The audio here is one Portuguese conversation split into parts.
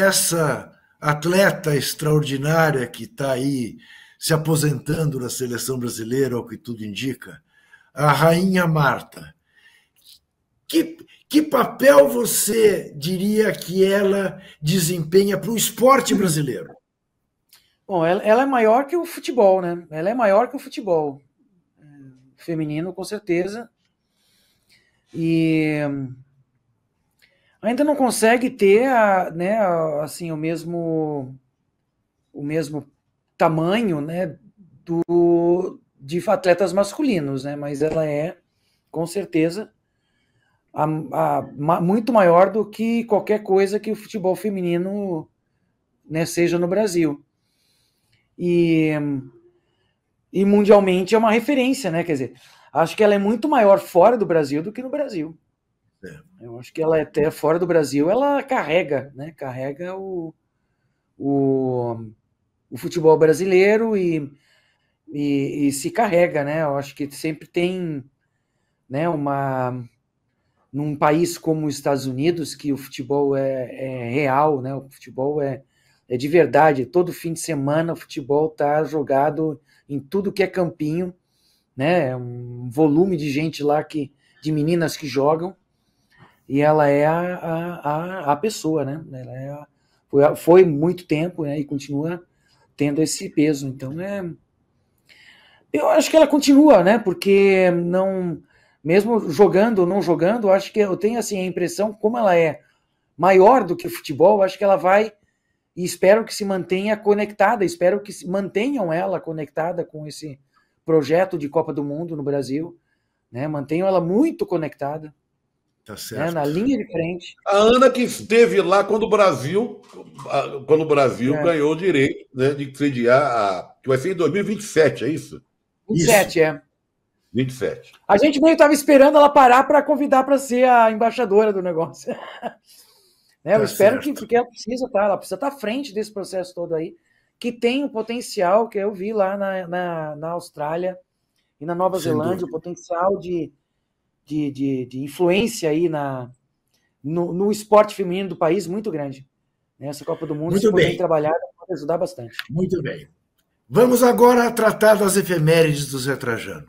essa atleta extraordinária que está aí se aposentando na seleção brasileira, ao que tudo indica, a Rainha Marta. Que, que papel você diria que ela desempenha para o esporte brasileiro? Bom, ela, ela, é maior que o futebol, né? Ela é maior que o futebol é, feminino, com certeza. E ainda não consegue ter a, né, a, assim, o mesmo o mesmo tamanho né, do, de atletas masculinos, né, mas ela é, com certeza, a, a, ma, muito maior do que qualquer coisa que o futebol feminino né, seja no Brasil. E, e mundialmente é uma referência, né? Quer dizer, acho que ela é muito maior fora do Brasil do que no Brasil. É. Eu acho que ela é até fora do Brasil, ela carrega, né? Carrega o, o, o futebol brasileiro e, e, e, se carrega, né? Eu acho que sempre tem, né? Uma num país como os Estados Unidos que o futebol é, é real, né? O futebol é, é de verdade. Todo fim de semana o futebol tá jogado em tudo que é campinho, né? Um volume de gente lá que de meninas que jogam e ela é a, a, a, pessoa, né? Ela é a, foi, foi, muito tempo né? e continua tendo esse peso. Então é. Eu acho que ela continua, né? Porque não. Mesmo jogando ou não jogando, acho que eu tenho assim a impressão, como ela é maior do que o futebol, acho que ela vai e espero que se mantenha conectada, espero que mantenham ela conectada com esse projeto de Copa do Mundo no Brasil, né? Mantenham ela muito conectada Tá né, certo. na linha de frente. A Ana que esteve lá quando o Brasil, quando o Brasil é. ganhou o direito né, de sediar a. que vai ser em 2027, é isso? 27, isso. é. 27. A gente meio estava esperando ela parar para convidar para ser a embaixadora do negócio. né? Tá Eu espero certo. que, porque ela precisa estar, tá? ela precisa estar tá à frente desse processo todo aí, que tem um potencial que eu vi lá na, na, na Austrália e na Nova Sem Zelândia, dúvida. o potencial de, de, de, de influência aí na, no, no, esporte feminino do país muito grande. Né? Essa Copa do Mundo, muito se bem. bem trabalhada, pode ajudar bastante. Muito bem. Vamos agora tratar das efemérides do Zé Trajano.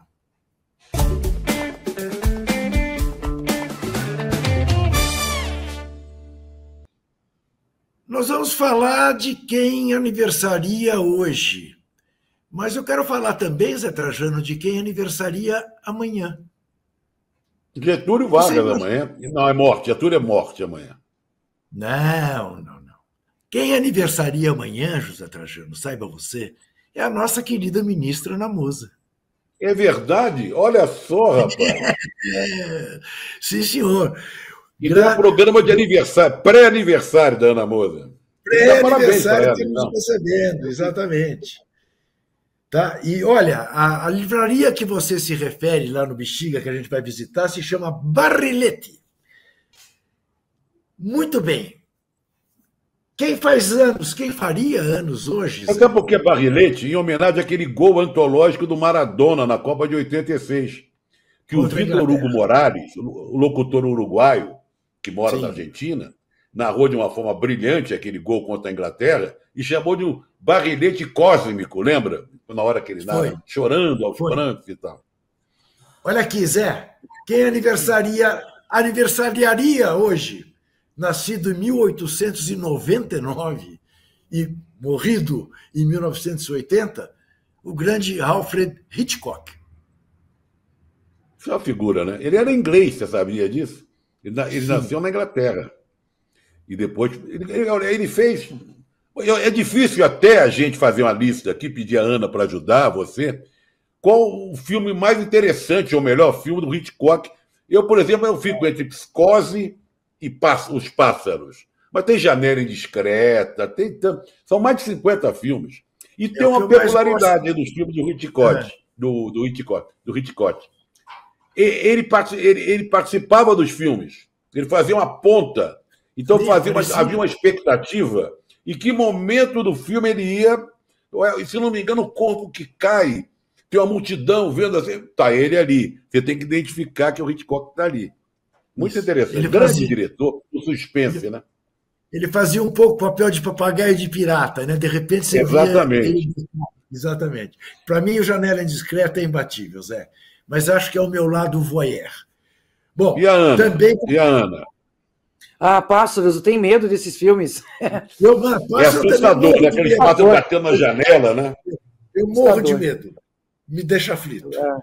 Nós vamos falar de quem aniversaria hoje. Mas eu quero falar também, Zé Trajano, de quem aniversaria amanhã. Getúlio é Vargas Você... amanhã. Não, é morte. Getúlio é, é morte amanhã. Não, não, não. Quem aniversaria amanhã, José Trajano, saiba você, é a nossa querida ministra Namusa. É verdade? Olha só, rapaz. Sim, senhor. E Gra... tem um programa de aniversário, pré-aniversário da Ana Moza. Pré-aniversário, então. estamos percebendo, exatamente. Tá? E olha, a, a, livraria que você se refere lá no Bexiga, que a gente vai visitar, se chama Barrilete. Muito bem. Quem faz anos, quem faria anos hoje? Até porque Barrilete, em homenagem àquele gol antológico do Maradona na Copa de 86, que Contra o Vitor Hugo Morales, o locutor uruguaio, que mora Sim. na Argentina, narrou de uma forma brilhante aquele gol contra a Inglaterra e chamou de um barrilhete cósmico, lembra? Na hora que ele narra, chorando aos prantos e tal. Olha aqui, Zé, quem aniversaria, aniversariaria hoje, nascido em 1899 e morrido em 1980, o grande Alfred Hitchcock. Isso é uma figura, né? Ele era inglês, você sabia disso? Ele, ele nasceu na Inglaterra. E depois. Ele, é, ele fez. É difícil até a gente fazer uma lista aqui, pedir a Ana para ajudar você. Qual o filme mais interessante, ou melhor, filme do Hitchcock? Eu, por exemplo, eu fico entre Psicose e Os Pássaros. Mas tem Janela Indiscreta, tem tanto. São mais de 50 filmes. E é tem é uma peculiaridade dos filmes do Hitchcock, é. do, do Hitchcock, do Hitchcock. Ele, ele, ele, participava dos filmes, ele fazia uma ponta então havia uma, havia uma expectativa e que momento do filme ele ia. É, se não me engano, o corpo que cai, tem uma multidão vendo assim, tá ele ali. Você tem que identificar que é o Hitchcock está ali. Muito Isso. interessante. Ele Grande fazia... diretor, o suspense, ele... né? Ele fazia um pouco o papel de papagaio de pirata, né? De repente você Exatamente. Ele... Exatamente. Para mim, o Janela Indiscreta é imbatível, Zé. Mas acho que é o meu lado voyeur. Bom, e a Ana? também. E a Ana? Ah, pássaros, eu tenho medo desses filmes. Eu, mano, é assustador, né? Aqueles patos batendo na janela, né? Eu morro assustador. de medo. Me deixa aflito. É,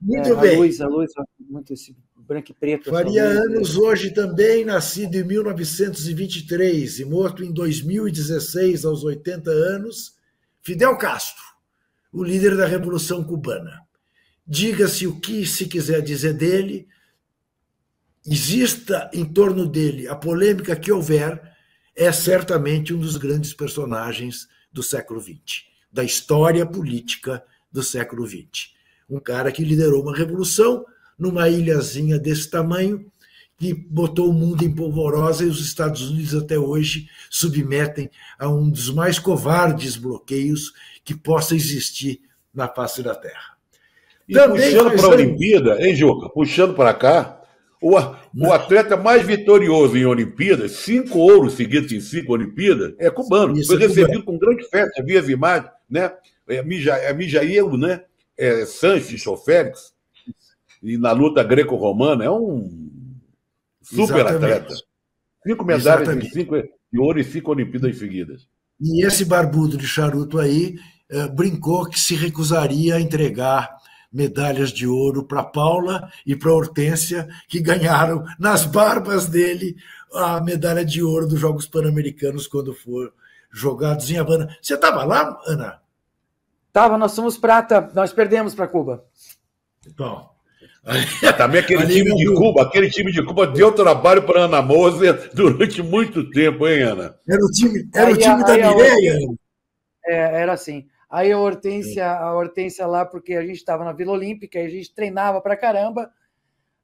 muito é, bem. A luz, a luz, muito esse branco e preto. Faria anos hoje também, nascido em 1923 e morto em 2016, aos 80 anos, Fidel Castro, o líder da Revolução Cubana. Diga-se o que se quiser dizer dele, exista em torno dele a polêmica que houver, é certamente um dos grandes personagens do século XX, da história política do século XX. Um cara que liderou uma revolução numa ilhazinha desse tamanho, que botou o mundo em polvorosa e os Estados Unidos até hoje submetem a um dos mais covardes bloqueios que possa existir na face da Terra. E Também puxando para a Olimpíada, hein, Juca? Puxando para cá, o, o atleta mais vitorioso em Olimpíadas, cinco ouros seguidos em cinco Olimpíadas, é cubano. Isso, Foi é recebido cubano. com grande festa, via imagens né? É, Mija, é Mijaíl, né? É, Sanches ou Félix, e na luta greco-romana, é um super atleta. Cinco medalhas Exatamente. de, cinco, de ouro e cinco Olimpíadas seguidas. E esse barbudo de charuto aí eh, brincou que se recusaria a entregar medalhas de ouro para Paula e para Hortência, que ganharam nas barbas dele a medalha de ouro dos Jogos Pan-Americanos quando for jogados em Havana. Você estava lá, Ana? Tava, nós somos prata, nós perdemos para Cuba. Então, também aquele time de Cuba, aquele time de Cuba deu trabalho para Ana Moser durante muito tempo, hein, Ana? Era o time, era aí, o time aí, da Mireia. É, era assim. Aí a Hortência, a Hortência lá, porque a gente estava na Vila Olímpica e a gente treinava pra caramba.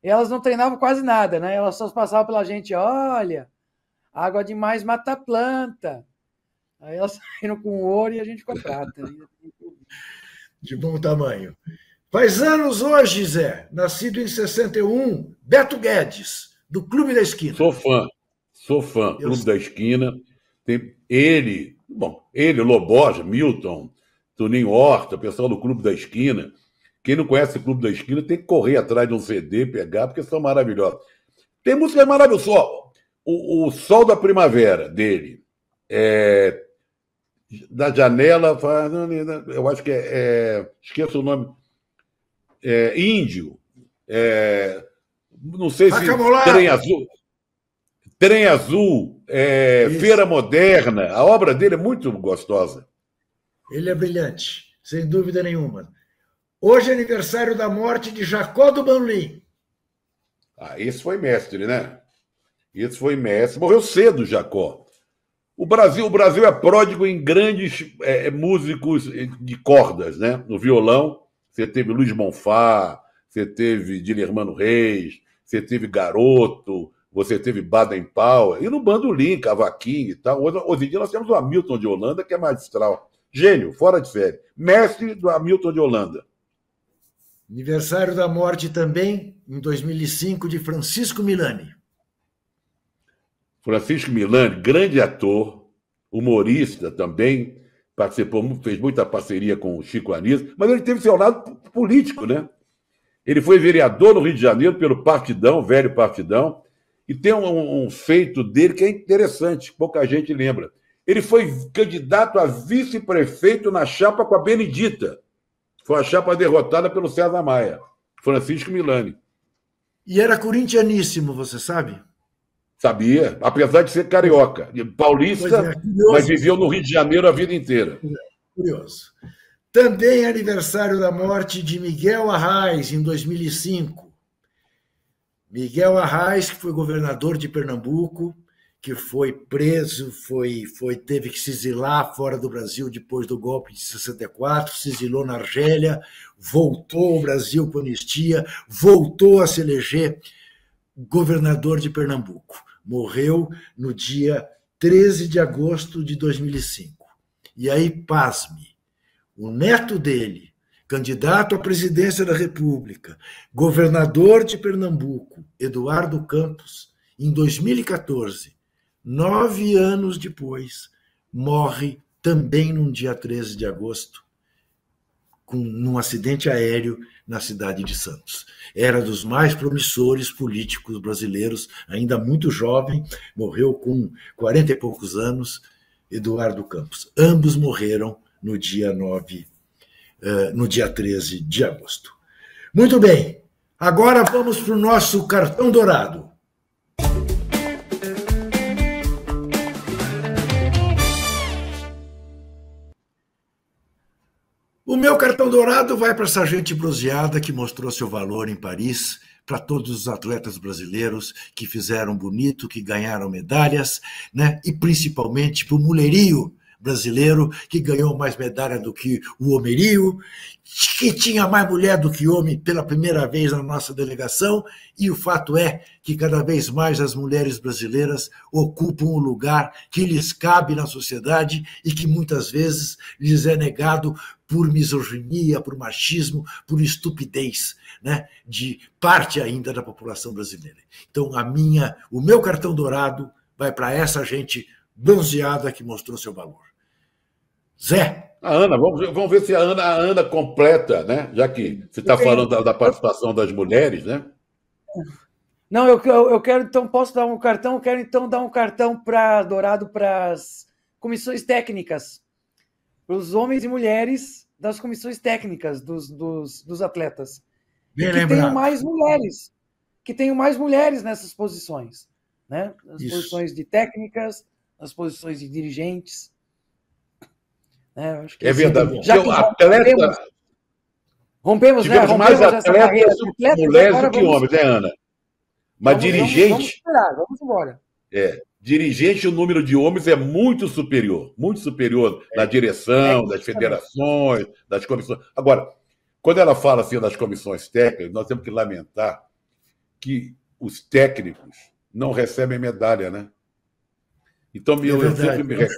E elas não treinavam quase nada, né? Elas só passavam pela gente, olha, água demais mata a planta. Aí elas saíram com ouro e a gente com a prata. Né? De bom tamanho. Faz anos hoje, Zé, nascido em 61, Beto Guedes, do Clube da Esquina. Sou fã, sou fã. Eu... Clube da Esquina. Tem ele, bom, ele, Loboja, Milton, Toninho Horta, o pessoal do Clube da Esquina. Quem não conhece o Clube da Esquina tem que correr atrás de um CD, pegar, porque são maravilhosos. Tem música maravilhosa. O, o Sol da Primavera dele. É, da janela. Eu acho que é. é esqueço o nome. É, índio. É, não sei se. Trem Azul. Trem Azul, é, Feira Moderna, a obra dele é muito gostosa. Ele é brilhante, sem dúvida nenhuma. Hoje é aniversário da morte de Jacó do Banlim. Ah, esse foi mestre, né? Esse foi mestre. Morreu cedo, Jacó. O Brasil, o Brasil é pródigo em grandes é, é, músicos de cordas, né? No violão, você teve Luiz Bonfá, você teve Dilermano Reis, você teve Garoto, você teve Baden Powell, e no bandolim, cavaquinho e tal. Hoje, hoje em dia nós temos o Hamilton de Holanda, que é magistral. Gênio, fora de série. Mestre do Hamilton de Holanda. Aniversário da morte também, em 2005, de Francisco Milani. Francisco Milani, grande ator, humorista também, participou, fez muita parceria com o Chico Anísio, mas ele teve seu lado político, né? Ele foi vereador no Rio de Janeiro pelo Partidão, velho Partidão, e tem um, um feito dele que é interessante, pouca gente lembra. Ele foi candidato a vice-prefeito na chapa com a Benedita. Foi a chapa derrotada pelo César Maia, Francisco Milani. E era corintianíssimo, você sabe? Sabia, apesar de ser carioca, paulista, é, mas viveu no Rio de Janeiro a vida inteira. É, curioso. Também aniversário da morte de Miguel Arraes, em 2005. Miguel Arraes, que foi governador de Pernambuco, que foi preso, foi, foi teve que se exilar fora do Brasil depois do golpe de 64, se exilou na Argélia, voltou ao Brasil com anistia, voltou a se eleger governador de Pernambuco. Morreu no dia 13 de agosto de 2005. E aí, pasme, o neto dele, candidato à presidência da República, governador de Pernambuco, Eduardo Campos, em 2014, Nove anos depois, morre também num dia 13 de agosto, com, num acidente aéreo na cidade de Santos. Era dos mais promissores políticos brasileiros, ainda muito jovem, morreu com 40 e poucos anos, Eduardo Campos. Ambos morreram no dia 9, uh, eh, no dia 13 de agosto. Muito bem, agora vamos para o nosso cartão dourado. O meu cartão dourado vai para essa gente bronzeada que mostrou seu valor em Paris, para todos os atletas brasileiros que fizeram bonito, que ganharam medalhas, né? e principalmente para o mulherio brasileiro, que ganhou mais medalha do que o Homerio, que tinha mais mulher do que homem pela primeira vez na nossa delegação, e o fato é que cada vez mais as mulheres brasileiras ocupam um lugar que lhes cabe na sociedade e que muitas vezes lhes é negado por misoginia, por machismo, por estupidez, né, de parte ainda da população brasileira. Então a minha, o meu cartão dourado vai para essa gente bronzeada que mostrou seu valor. Zé. A Ana, vamos, vamos ver se a Ana, a Ana completa, né? Já que você está falando da, da, participação das mulheres, né? Não, eu, eu, eu, quero, então, posso dar um cartão? Eu quero, então, dar um cartão para Dourado para as comissões técnicas, para os homens e mulheres das comissões técnicas dos, dos, dos atletas. Bem que tenham mais mulheres, que tenham mais mulheres nessas posições, né? Nas Isso. posições de técnicas, nas posições de dirigentes. Né? Acho que é verdade. já então, que atleta, rompemos, rompemos né? Rompemos mais atletas, atletas mulheres do que né? homens, né, Ana? Mas vamos, dirigente. Vamos, vamos, esperar, vamos embora. É. Dirigente, o número de homens é muito superior, muito superior na é. direção, é, das federações, das comissões. Agora, quando ela fala assim das comissões técnicas, nós temos que lamentar que os técnicos não recebem medalha, né? Então, é eu, sempre me, é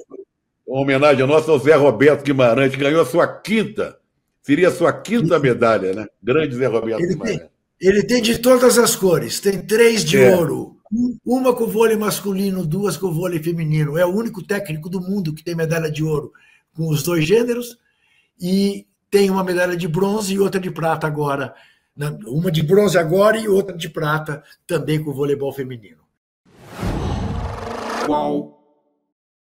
uma homenagem nossa ao Zé Roberto Guimarães, que ganhou a sua quinta, seria a sua quinta medalha, né? Grande Zé Roberto ele Guimarães. Tem, ele tem de todas as cores, tem três de é. ouro. Uma com vôlei masculino, duas com vôlei feminino. É o único técnico do mundo que tem medalha de ouro com os dois gêneros. E tem uma medalha de bronze e outra de prata agora. Uma de bronze agora e outra de prata também com o voleibol feminino. Qual